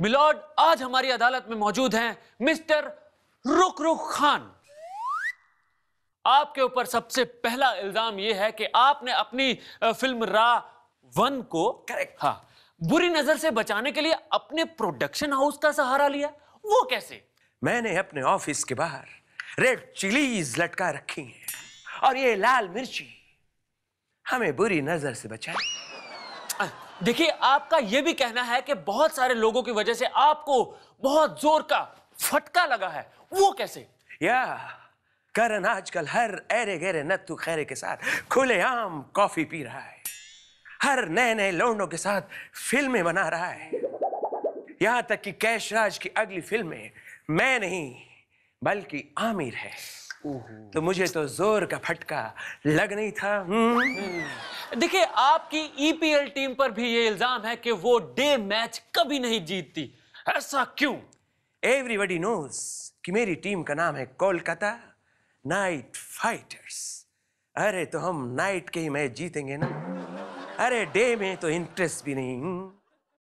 Milord आज हमारी अदालत में मौजूद हैं मिस्टर रुक रुक खान आपके ऊपर सबसे पहला इल्जाम यह है कि आपने अपनी फिल्म रा वन को करेक्ट हाँ बुरी नजर से बचाने के लिए अपने प्रोडक्शन हाउस का सहारा लिया वो कैसे मैंने अपने ऑफिस के बाहर रेड चिलीज लटका रखी है और ये लाल मिर्ची हमें बुरी नजर से बचाए देखिए आपका यह भी कहना है कि बहुत सारे लोगों की वजह से आपको बहुत जोर का फटका लगा है वो कैसे या करण आजकल हर ऐरे गेरे नत्तू खैरे के साथ खुलेआम कॉफी पी रहा है हर नए नए लोंडों के साथ फिल्में बना रहा है यहां तक कि कैशराज की अगली फिल्म में मैं नहीं बल्कि आमिर है तो मुझे तो जोर का फटका लग नहीं था हम्म। देखिए आपकी ईपीएल e टीम पर भी ये इल्जाम है कि वो डे मैच कभी नहीं जीतती ऐसा क्यों एवरीबडी नोज कि मेरी टीम का नाम है कोलकाता नाइट फाइटर्स अरे तो हम नाइट के ही मैच जीतेंगे ना अरे डे में तो इंटरेस्ट भी नहीं